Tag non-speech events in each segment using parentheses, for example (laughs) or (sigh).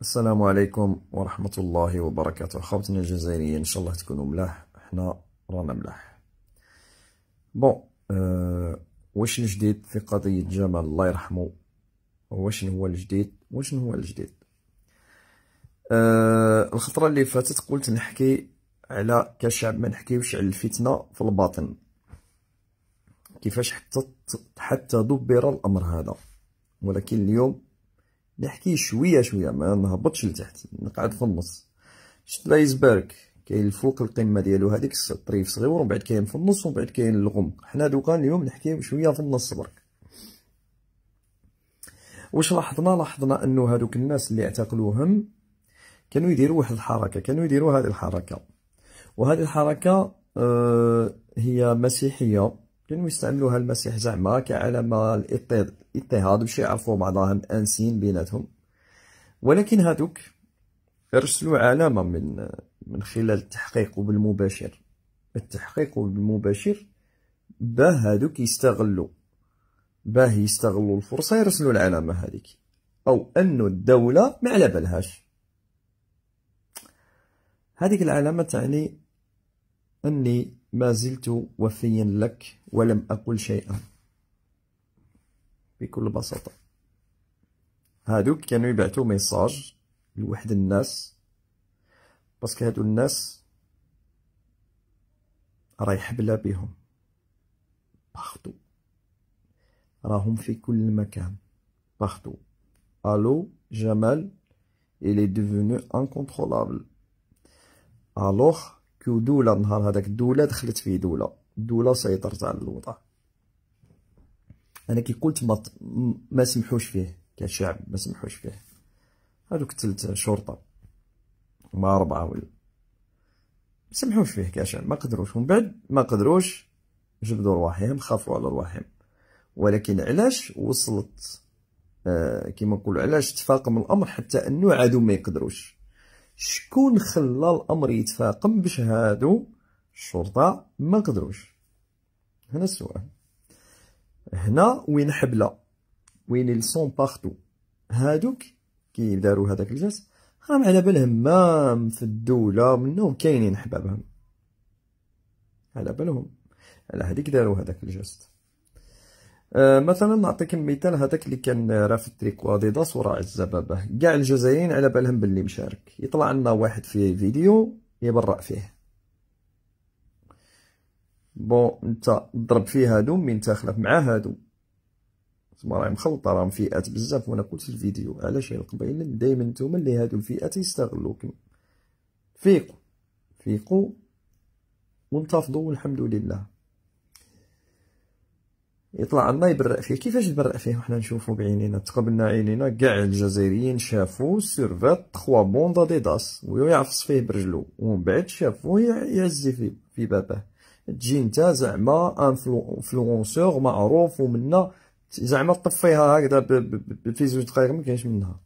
السلام عليكم ورحمة الله وبركاته خوتنا الجزائريين إن شاء الله تكونوا ملاح حنا رانا ملاح بون أه euh, واش الجديد في قضية جمال الله يرحمه واش هو الجديد واش هو الجديد أه الخطرة اللي فاتت قلت نحكي على كشعب ما نحكيوش على الفتنة في الباطن كيفاش حتى حتى دبر الأمر هذا ولكن اليوم نحكي شويه شويه ما نهبطش لتحت نقعد في النص شفت لايزبرغ كاين الفوق القمه ديالو هذيك الطريف صغير ومن بعد كاين في النص ومن بعد كاين الغم حنا دوكا اليوم نحكي شويه في النص برك واش لاحظنا لاحظنا انه هذوك الناس اللي اعتقلوهم كانوا يديروا واحد الحركه كانوا يديروا هذه الحركه وهذه الحركه آه، هي مسيحيه كانوا يستعملوها المسيح زعما كعلامه الاضطهاد اضطهاد باش يعرفوا بعضهم انسين بيناتهم ولكن هادوك ارسلوا علامة من من خلال التحقيق بالمباشر التحقيق بالمباشر باه هادوك يستغلوا باه يستغلوا الفرصة يرسلوا العلامة هذيك أو ان الدولة ما على بالهاش هذيك العلامة تعني أني ما زلت وفيا لك ولم أقل شيئا بكل بساطة هادوك كانوا يبعثوا ميساج لواحد الناس باسكو هادو الناس راه يحبلا بهم باختو راهم في كل مكان باختو الو جمال il est devenu incontrôlable الوغ كو دولة نهار هذاك الدولة دخلت فيه دولة دولة سيطرت على الوضع انا كي قلت ما, ما سمحوش فيه كشعب ما سمحوش فيه هذوك الثلث شرطه ما اربعه ولا ما سمحوش فيه كشعب ما قدروش ومن بعد ما قدروش جبدوا رواحهم خافوا على رواحهم ولكن علاش وصلت آه كما نقولوا علاش تفاقم الامر حتى انه عادوا ما يقدروش شكون خلى الامر يتفاقم باش هادو الشرطه ما قدروش هنا السؤال هنا وين حبله وين الصون بارتو هادوك كي داروا هذاك الجنس راهم على بالهم مام في الدوله منهم كاينين حبابهم على بالهم على هذيك داروا هذاك الجست أه مثلا نعطيك مثال هذاك اللي كان رافد تريكو اديداس وراعي الزبابه كاع الجزائريين على بالهم باللي مشارك يطلع لنا واحد في فيديو يبرأ فيه بون انت ضرب فيه هادو من تخلف مع هادو تما راهي مخلطه راهم فئات بزاف وانا قلت في الفيديو علاش هي يعني القبائل دائما نتوما اللي هادو الفئات يستغلوكم فيقوا فيقوا وانتفضوا والحمد لله يطلع الله يبرأ فيه كيفاش يبرق فيه وحنا نشوفو بعينينا تقبلنا عينينا كاع الجزائريين شافو سيرفات 3 بوندا ديداس ويعفص فيه برجلو ومن بعد شافوه يعزي فيه في باباه تجي انت زعما انفلونسور معروف ومنا زعما طفيها هكذا في زوج دقائق ما كاينش منها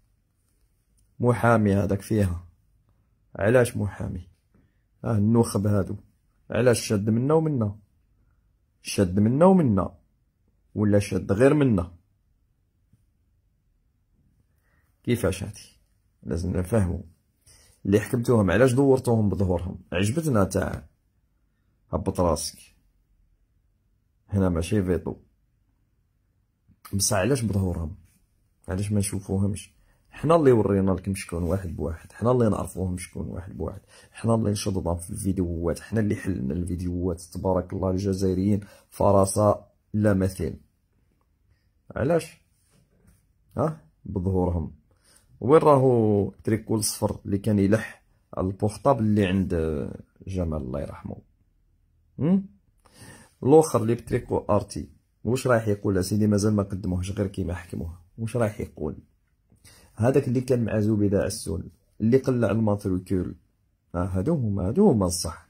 محامي هذاك فيها علاش محامي اه النخب هادو علاش شد منا ومنا شد منا ومنا ولا شد غير منا كيفاش هادي لازم نفهمو اللي حكمتوهم علاش دورتوهم بظهورهم عجبتنا تاع هبط راسك هنا ماشي فيتو بصح علاش بظهورهم علاش ما نشوفوهمش حنا اللي ورينا لكم شكون واحد بواحد حنا اللي نعرفوهم شكون واحد بواحد حنا اللي نشددهم في الفيديوهات حنا اللي حلنا الفيديوهات تبارك الله الجزائريين فرساء لا مثيل علاش ها بظهورهم وين راهو تريكول صفر اللي كان يلح البوختاب اللي عند جمال الله يرحمه الاخر اللي بتريكو ارتي واش رايح يقول اسيدي مازال ما قدموهش غير كيما حكموه واش رايح يقول هذاك اللي كان مع زبيده عسول اللي قلع الماتريكول آه هادو هما هادو هما الصح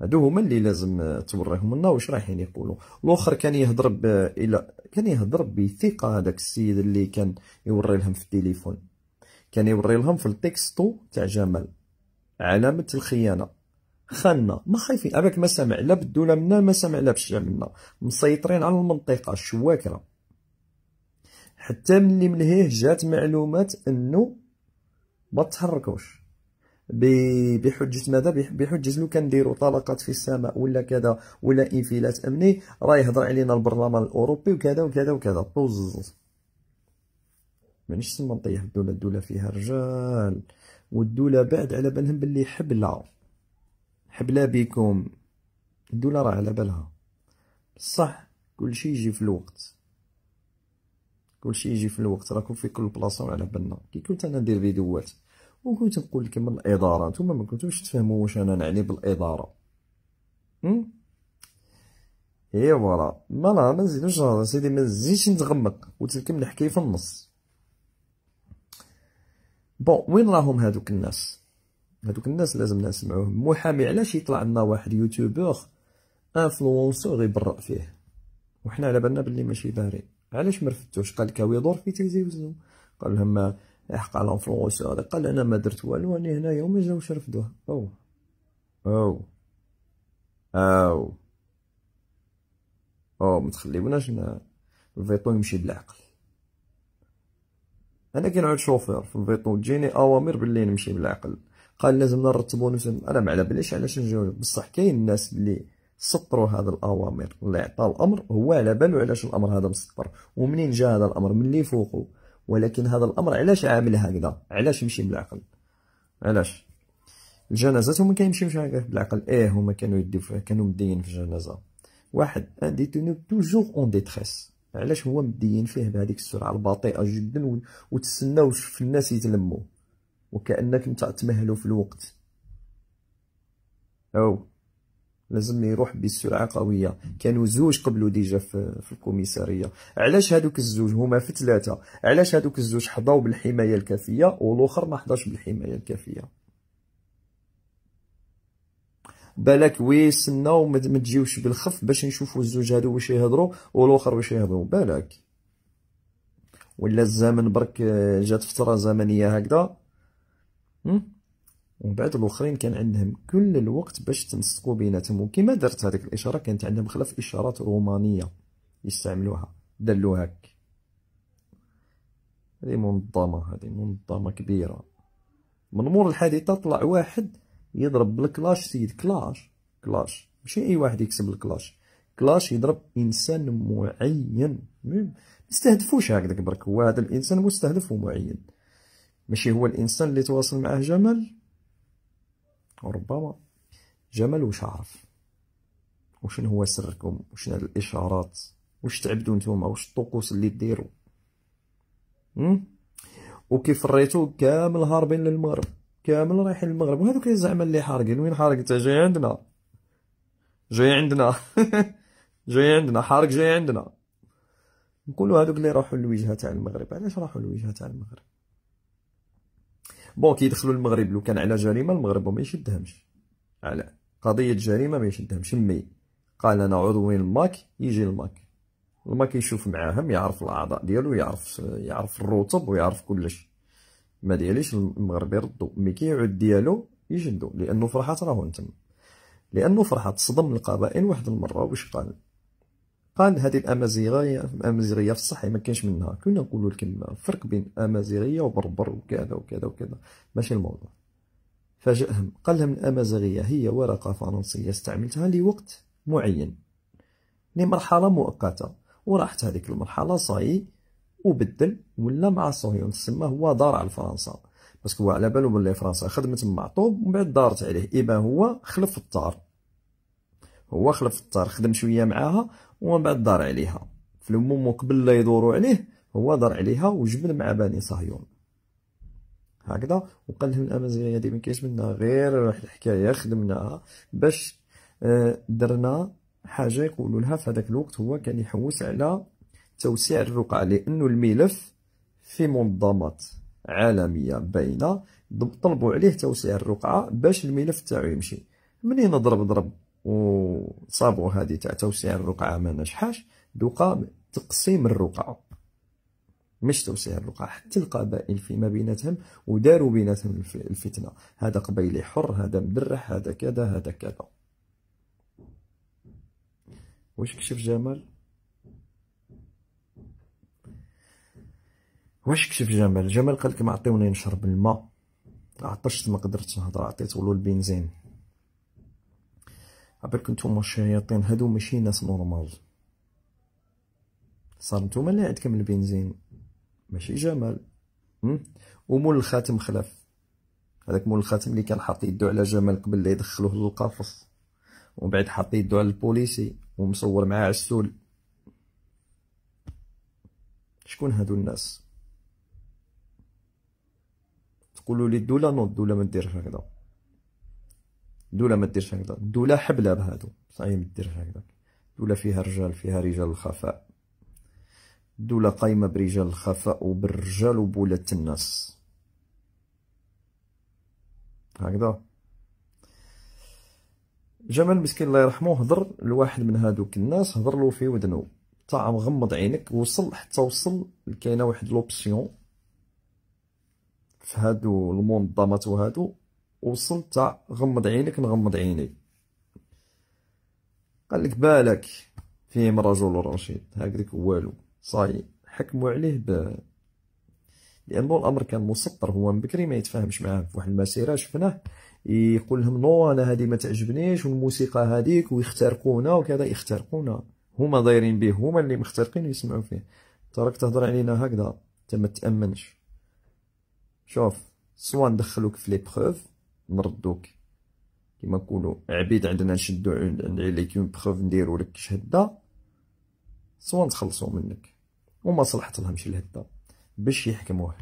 هادو هما اللي لازم توريهم لنا واش رايحين يقولوا الاخر كان يهضر الى كان يهضر بثقه هذاك السيد اللي كان يوري لهم في التليفون كان يوري لهم في التكستو تاع جمال علامه الخيانه خانا ما خايفين اباك ما سمع لا بالدوله منا ما سمع لا بالشعب منا مسيطرين على المنطقه الشواكره حتى ملي من هيه جات معلومات انه ما تحركوش بحجه ماذا بحجه لو كنديروا طلقات في السماء ولا كذا ولا انفلات امني راه يهضر علينا البرلمان الاوروبي وكذا وكذا وكذا طوز مانيش تما نطيح الدوله الدوله فيها رجال والدوله بعد على بالهم باللي حبله حبلا بيكم الدولة راه على بالها بصح كلشي يجي في الوقت كلشي يجي في الوقت راكم في كل بلاصه وعلى بالنا كي كنت انا ندير فيديوهات وكنت نقول لكم الاداره نتوما ما كنتوش تفهموا واش انا نعني بالاداره امم ايوا راه ما لا ما نزيدوش سيدي ما نزيدش نتغمق لكم الحكايه في النص بون وين راهم هادوك الناس هادوك الناس لازم نسمعوهم محامي علاش يطلع لنا واحد يوتيوبر انفلونسور يبرأ فيه وحنا على بالنا بلي ماشي باري علاش مرفدتوش قال كاوي يدور في تيليفزيون قال لهم يحق على انفلونسور قال انا ما درت والو انا هنايا يوم جاوش رفدوه او او او او ما تخليوناش الفيطو يمشي بالعقل انا كي نعود شوفير في الفيطو تجيني اوامر باللي نمشي بالعقل قال لازم نرتبوا نفهم انا ما على باليش علاش نجاوب بصح كاين الناس اللي سطروا هذا الاوامر اللي عطى الامر هو على باله علاش الامر هذا مسطر ومنين جا هذا الامر من اللي فوقه ولكن هذا الامر علاش عامل هكذا علاش مشي بالعقل علاش الجنازات هما كيمشيوش هكا بالعقل ايه هما كانوا يديو فيه كانوا مدين في الجنازه واحد ان ديتونو توجور اون ديتريس علاش هو مدين فيه بهذيك السرعه البطيئه جدا وتسناوش في الناس يتلموا وكأنك نتا تمهلو في الوقت أو لازم يروح بسرعه قويه كانوا زوج قبلوا ديجا في, الكوميساريه علاش هادوك الزوج هما في ثلاثه علاش هادوك الزوج حضاو بالحمايه الكافيه والاخر ما حضاش بالحمايه الكافيه بالك وي سناو ما تجيوش بالخف باش نشوفوا الزوج هادو واش يهضروا والاخر واش يهضروا بالك ولا الزمن برك جات فتره زمنيه هكذا ومن بعد الاخرين كان عندهم كل الوقت باش تنسقوا بيناتهم وكما درت هذيك الاشاره كانت عندهم خلاف اشارات رومانيه يستعملوها دلوا هك هذه منظمه هذه منظمه كبيره من مور الحادثه طلع واحد يضرب بالكلاش سيد كلاش كلاش ماشي اي واحد يكسب الكلاش كلاش يضرب انسان معين ما يستهدفوش هكذا برك هو هذا الانسان مستهدف ومعين ماشي هو الانسان اللي تواصل معه جمل ربما جمل واش عارف وشن هو سركم وشن الاشارات واش تعبدوا نتوما واش الطقوس اللي ديروا وكيف ريتو كامل هاربين للمغرب كامل رايحين للمغرب وهذوك زعما اللي حارقين وين حارق انت جاي عندنا جاي عندنا (laughs) جاي عندنا حارق جاي عندنا نقولوا هذوك اللي راحوا للوجهه تاع المغرب علاش راحوا للوجهه تاع المغرب بون كيدخلوا المغرب لو كان على جريمه المغرب ما يشدهمش على قضيه جريمه ما يشدهمش مي قال انا عضو وين الماك يجي الماك الماك يشوف معاهم يعرف الاعضاء ديالو يعرف يعرف الرطب ويعرف كلشي ما دياليش المغرب يردو مي كيعود ديالو يجدو لانه فرحات راهو تما لانه فرحات صدم القبائل واحد المره واش قال قال هذه الامازيغيه الامازيغيه في الصحي ما كاينش منها كنا نقولوا الكلمه فرق بين امازيغيه وبربر وكذا وكذا وكذا ماشي الموضوع فاجأهم قال لهم الامازيغيه هي ورقه فرنسيه استعملتها لوقت معين لمرحله مؤقته وراحت هذيك المرحله صاي وبدل ولا مع الصهيون تسمى هو دار على فرنسا باسكو هو على بالو بلي فرنسا خدمت معطوب ومن بعد دارت عليه اما هو خلف الطار هو خلف الطار خدم شويه معاها ومن بعد دار عليها في الموم قبل لا يدوروا عليه هو دار عليها وجبد مع بني صهيون هكذا وقال لهم الامازيغيه هذه ما كاينش منها غير واحد الحكايه خدمناها باش آه، درنا حاجه يقولوا لها في هذاك الوقت هو كان يحوس على توسيع الرقعه لانه الملف في منظمات عالميه باينه طلبوا عليه توسيع الرقعه باش الملف تاعو يمشي منين ضرب ضرب وصابوا هذه تاع توسيع الرقعة ما نجحاش دوقا تقسيم الرقعة مش توسيع الرقعة حتى القبائل فيما بيناتهم وداروا بيناتهم الفتنة هذا قبيلي حر هذا مدرح هذا كذا هذا كذا واش كشف جمال واش كشف جمال جمال قالك عطيوني نشرب الماء عطشت ما قدرتش نهضر عطيتولو البنزين عبالك نتوما الشياطين هادو ماشي ناس نورمال صار نتوما اللي عندكم البنزين ماشي جمال ومول الخاتم خلاف هذاك مول الخاتم اللي كان حاط يدو على جمال قبل لا يدخلوه للقفص ومن بعد حاط يدو على البوليسي ومصور معاه عسول شكون هادو الناس تقولوا لي الدوله نو الدوله ما ديرش هكذا دوله ما ديرش هكذا دوله حبله بهادو صحيح ما ديرش هكذا دوله فيها رجال فيها رجال الخفاء دوله قايمه برجال الخفاء وبالرجال وبولة الناس هكذا جمال مسكين الله يرحمه هضر لواحد من هادوك الناس هضر له في ودنو تاع مغمض عينك وصل حتى وصل كاينه واحد لوبسيون في هادو المنظمات وهادو وصلت غمض عينك نغمض عيني قال لك بالك فيهم رجل رشيد هكذاك والو صاي حكموا عليه ب لانه الامر كان مسطر هو من بكري ما يتفاهمش معاهم في واحد المسيره شفناه يقول لهم نو انا هذه ما تعجبنيش والموسيقى هذيك ويخترقونا وكذا يخترقونا هما دايرين به هما اللي مخترقين يسمعوا فيه تراك تهضر علينا هكذا انت ما تامنش شوف سواء ندخلوك في لي بروف نردوك كيما نقولوا عبيد عندنا نشدو عليك اون بروف نديرو لك شهده سوا نتخلصو منك وما صلحت لهمش الهده باش يحكموه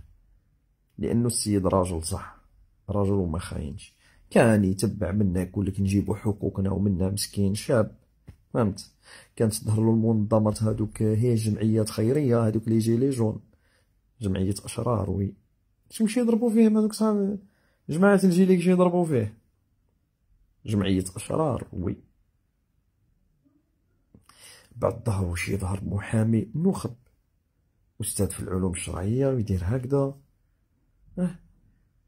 لانه السيد راجل صح راجل وما خاينش كان يتبع منا يقول لك نجيبو حقوقنا ومنا مسكين شاب فهمت كانت تظهر له المنظمات هادوك هي جمعيات خيريه هادوك لي جيلي جون جمعيه اشرار وي تمشي يضربو يضربوا فيهم هادوك صاحبي جماعة الجيلي كيجي يضربوا فيه جمعية أشرار وي بعد ظهر شي ظهر محامي نخب أستاذ في العلوم الشرعية ويدير هكذا أه.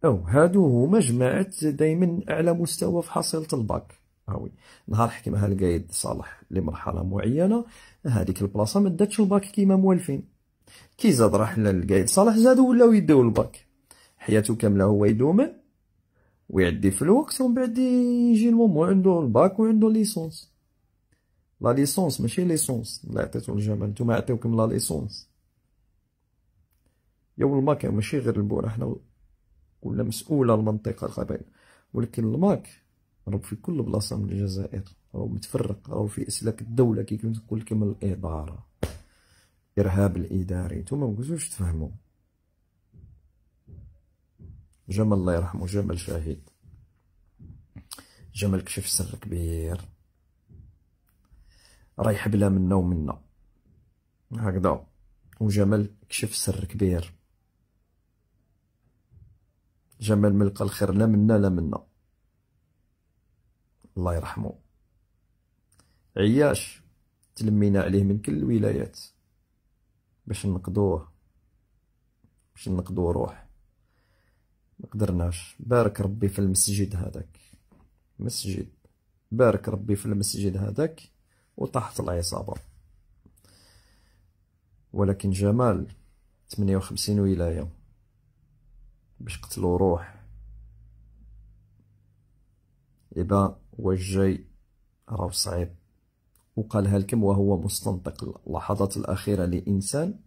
أو هادو هما جماعة دايما أعلى مستوى في حصيلة الباك هاوي نهار حكمها القايد صالح لمرحلة معينة هذيك البلاصة ما داتش الباك كيما موالفين كي زاد راح للقايد صالح زادو ولاو يداو الباك حياته كاملة هو يدومن ويعدي في الوقت ومن بعد يجي المومون عنده الباك وعنده ليسونس لا ليسونس ماشي ليسونس اللي عطيتو للجامعه نتوما عطيوكم لا ليسونس و الماك ماشي غير البورا حنا ولا مسؤوله المنطقه القبائل ولكن الماك راهو في كل بلاصه من الجزائر راهو متفرق راهو في اسلاك الدوله كي كنت نقول لكم الاداره الارهاب الاداري نتوما ما تفهموا جمل الله يرحمه جمل شاهد جمل كشف سر كبير رايح بلا منا ومنا هكذا وجمل كشف سر كبير جمل ملقى الخير لا منا لا منا الله يرحمه عياش تلمينا عليه من كل الولايات باش نقضوه باش نقضو روح ما قدرناش بارك ربي في المسجد هذاك مسجد بارك ربي في المسجد هذاك وطاحت العصابه ولكن جمال 58 ولايه باش قتلوا روح إبا وجاي راه صعيب وقالها لكم وهو مستنطق اللحظات الأخيرة لإنسان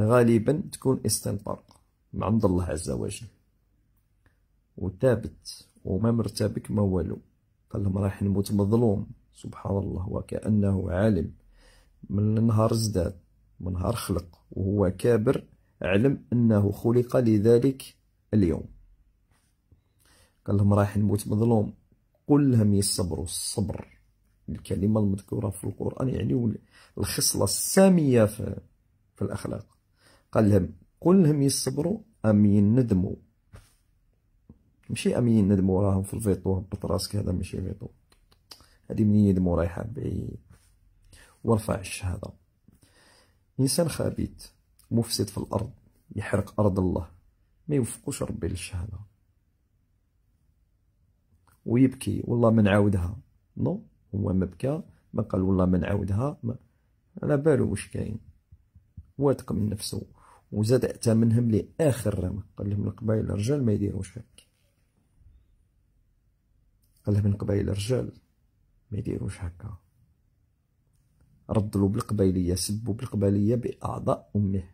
غالبا تكون استنطاق من عند الله عز وجل وثابت وما مرتبك ما والو قال لهم راح نموت مظلوم سبحان الله وكأنه عالم من نهار ازداد من نهار خلق وهو كابر علم أنه خلق لذلك اليوم قال لهم راح نموت مظلوم قل لهم يصبروا الصبر الكلمة المذكورة في القرآن يعني الخصلة السامية في, في الأخلاق قال لهم لهم يصبروا ام يندموا ماشي ام يندموا راهم في الفيطو هبط راسك هذا ماشي فيطو هادي منين يندموا رايحه بعيد وارفع الشهاده انسان خبيث مفسد في الارض يحرق ارض الله ما يوفقوش ربي للشهاده ويبكي والله ما نعاودها نو هو ما بكى ما قال والله ما نعاودها على بالو واش كاين واثق من نفسه وزاد اعتمنهم لآخر رمى قال لهم القبائل الرجال ما يديروش هكا قال لهم القبائل الرجال ما يديروش هكا ردلو بالقبيلية سبوا بالقبيلية بأعضاء أمه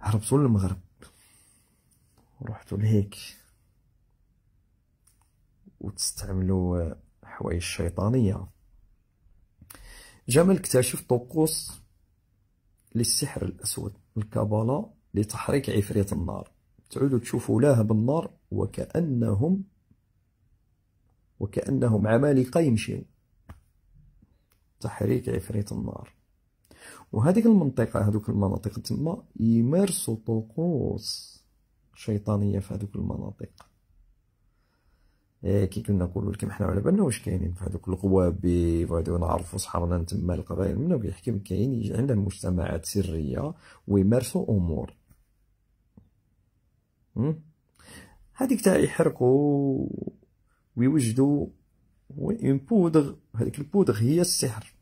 هربتوا للمغرب رحتوا لهيك وتستعملوا حوايج شيطانية جمال اكتشف طقوس للسحر الأسود الكابالا لتحريك عفريت النار تعودوا تشوفوا لهب النار وكأنهم وكأنهم عمالقة يمشيو تحريك عفريت النار وهذيك المنطقة هذوك المناطق تما يمارسوا طقوس شيطانية في هذوك المناطق آه، كي كنا نقولوا لكم حنا على بالنا واش كاينين في هذوك القوابي وهادو نعرفوا صحابنا تما القبائل منا كيحكم كاين عندهم مجتمعات سريه ويمارسوا امور هذيك تاع يحرقوا ويوجدوا اون بودغ هذيك البودغ هي السحر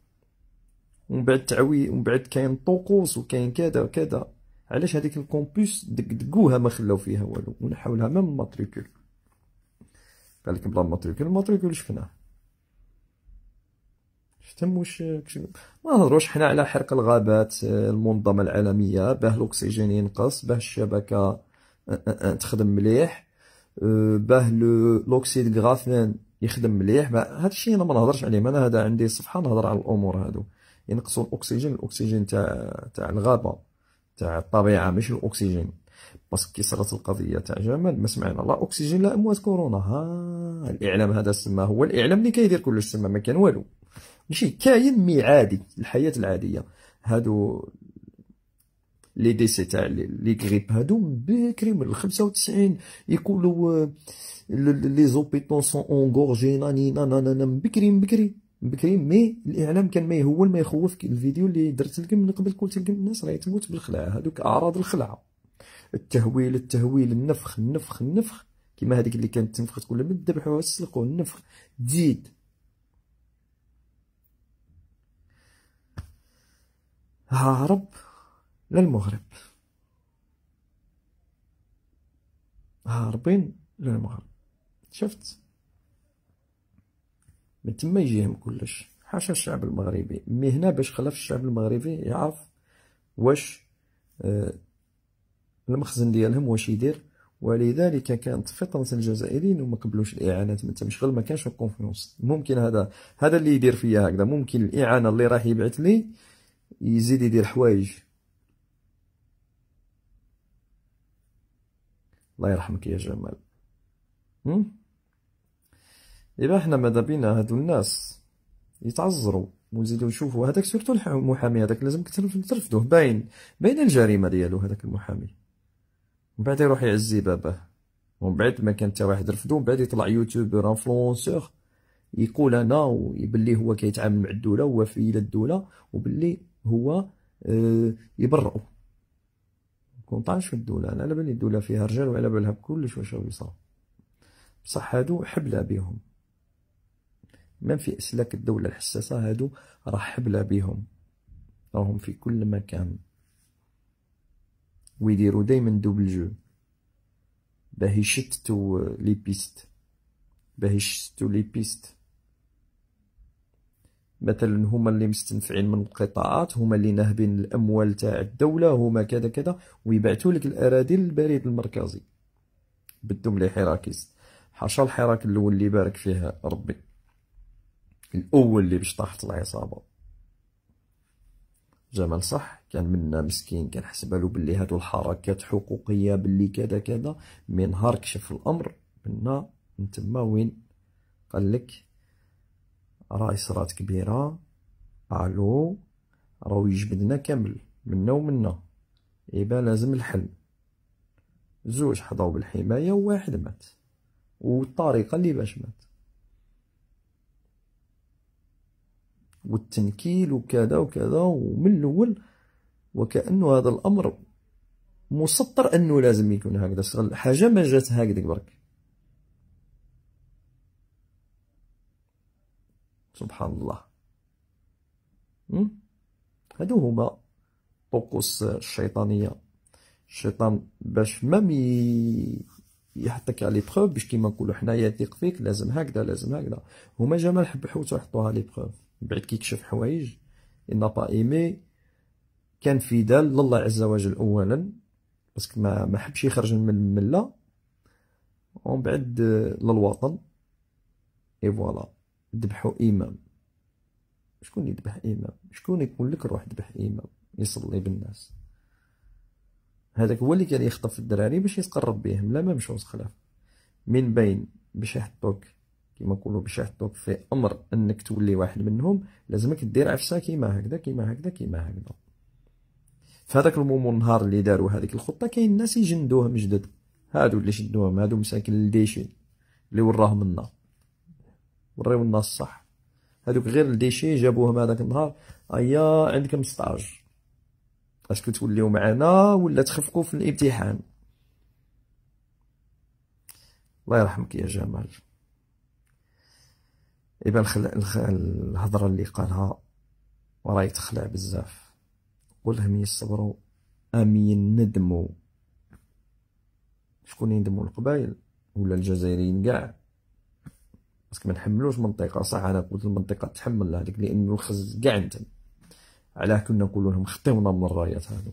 ومن بعد تعوي ومن بعد كاين طقوس وكاين كذا وكذا علاش هذيك الكومبوس دقدقوها ما خلاو فيها والو ونحاولها ميم ماتريكول قال لك بلا ماتريكول الماتريكول شفناه شتم واش ما نهضروش حنا على حرق الغابات آه، المنظمه العالميه باه الاكسجين ينقص باه الشبكه آه، آه، تخدم مليح باه لوكسيد غرافين يخدم مليح هذا الشيء انا ما نهضرش عليه انا هذا عندي صفحه نهضر على الامور هادو ينقصوا الاكسجين الاكسجين تاع تاع الغابه تاع الطبيعه ماشي الاكسجين باسكو كي صرات القضيه تاع جمال ما سمعنا لا اكسجين لا اموات كورونا ها الاعلام هذا سما هو الاعلام اللي كيدير كلش سما ما كان والو ماشي كاين مي عادي الحياه العاديه هادو لي ديسي تاع لي غريب هادو بكري من 95 يقولوا آه، لي زوبيتون سون اونغورجي ناني نانا بكري بكري بكري مي الاعلام كان ما يهول ما يخوف الفيديو اللي درت لكم من قبل قلت لكم الناس راهي تموت بالخلعه هادوك اعراض الخلعه التهويل التهويل النفخ النفخ النفخ كما هذيك اللي كانت تنفخ تقول لهم ذبحوها سلقوا النفخ تزيد هارب للمغرب هاربين للمغرب شفت من تما يجيهم كلش حاشا الشعب المغربي مي هنا باش خلف الشعب المغربي يعرف واش آه، المخزن ديالهم واش يدير ولذلك كانت فطنة الجزائريين وما قبلوش الاعانات من تمشغل ما كانش الكونفيونس ممكن هذا هذا اللي يدير فيا هكذا ممكن الاعانه اللي راح يبعث لي يزيد يدير حوايج الله يرحمك يا جمال إذا حنا ماذا بينا هادو الناس يتعذروا ونزيدو نشوفوا هذاك سورتو المحامي هذاك لازم ترفدوه باين باين الجريمه ديالو هذاك المحامي ومن بعد يروح يعزي باباه ومن بعد ما كان حتى واحد رفضو من بعد يطلع يوتيوبر انفلونسور يقول انا وبلي هو كيتعامل مع الدوله ووفي الدوله وبلي هو آه يبرعوا كونطاش في الدوله انا على بالي الدوله فيها رجال وعلى بالها بكلش واش يصرى بصح هادو حبلة بهم مام في اسلاك الدوله الحساسه هادو راه حبلة بهم راهم في كل مكان ويديروا دايما دوبل جو باه يشتتوا لي بيست باه يشتتوا لي بيست مثلا هما اللي مستنفعين من القطاعات هما اللي ناهبين الاموال تاع الدوله هما كذا كذا ويبعثوا لك الاراضي للبريد المركزي بدهم لي حراكيز حاشا الحراك الاول اللي بارك فيها ربي الاول اللي باش طاحت العصابه جمال صح كان منا مسكين كان حسبالو بلي هادو الحركات حقوقيه بلي كذا كذا مي نهار كشف الامر منا من تما وين قال لك راه صرات كبيره الو راهو يجبدنا كامل منا ومنا ايبا لازم الحل زوج حضاو بالحمايه وواحد مات والطريقه اللي باش مات والتنكيل وكذا وكذا ومن الاول وكانه هذا الامر مسطر انه لازم يكون هكذا شغل حاجه ما جات هكذا برك سبحان الله هادو هما طقوس الشيطانيه الشيطان باش ما مي يحطك على بروف باش كيما نقولو حنايا يثق فيك لازم هكذا لازم هكذا هما جمال يحطوها لي بروف بعد كيكشف حوايج إن با إيمي كان فيدال لله عز وجل أولا باسكو ما ما حبش يخرج من الملة ومن بعد للوطن إي فوالا ذبحو إمام شكون يذبح إمام شكون يكون لك روح ذبح إمام يصلي بالناس هذاك هو اللي كان يخطف الدراري باش يتقرب بهم لا ما مشوش خلاف من بين باش يحطوك كما نقولوا باش يحطوك في امر انك تولي واحد منهم لازمك دير عفسه كيما هكذا كيما هكذا كيما هكذا في هذاك المومون النهار اللي داروا هذيك الخطه كاين الناس يجندوهم جدد هادو اللي شدوهم هادو مساكن الديشي اللي وراهم لنا وريو لنا الصح هادوك غير الديشي جابوهم هذاك النهار ايا عندكم ستاج اسكو توليو معنا ولا تخفقوا في الامتحان الله يرحمك يا جمال إبا الهضرة اللي قالها وراي تخلع بزاف قولهم يصبروا امين ندمو شكون يندموا القبائل ولا الجزائريين كاع باسكو ما نحملوش منطقه صح انا قلت المنطقه تحمل هذيك لانه الخز كاع انت علاه كنا نقول لهم خطيونا من الرايات هادو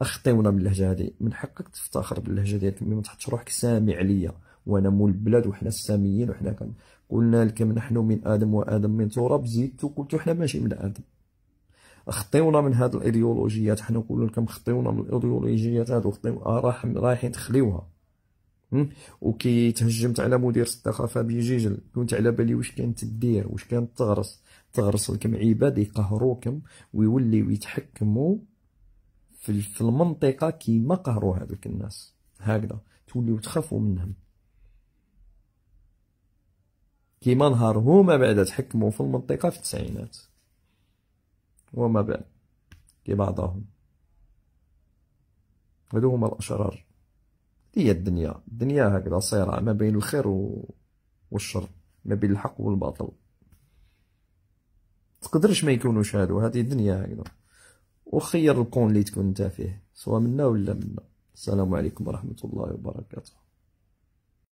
اخطيونا من اللهجه هذه من حقك تفتخر باللهجه ديالك ما تحطش روحك سامع ليا وانا مول البلاد وحنا الساميين وحنا كن... قلنا لك من نحن من آدم وآدم من تراب زدت قلت حنا ماشي من آدم خطيونا من هاد الايديولوجيات حنا لكم خطيونا من الايديولوجيات هادو آه، راح رايحين تخليوها وكي تهجمت على مدير الثقافه بجيجل كنت على بالي واش كانت تدير واش كانت تغرس تغرس لكم عباد يقهروكم ويولي ويتحكموا في المنطقه كيما قهروا هذوك الناس هكذا توليو تخافوا منهم كيما نهار هما بعدا تحكموا في المنطقة في التسعينات وما بعد كي بعضهم هادو هما الأشرار هي الدنيا الدنيا هكذا صراع ما بين الخير و... والشر ما بين الحق والباطل تقدرش ما يكونوش هادو هذه الدنيا هكذا وخير الكون اللي تكون انت فيه سواء منا ولا منا السلام عليكم ورحمة الله وبركاته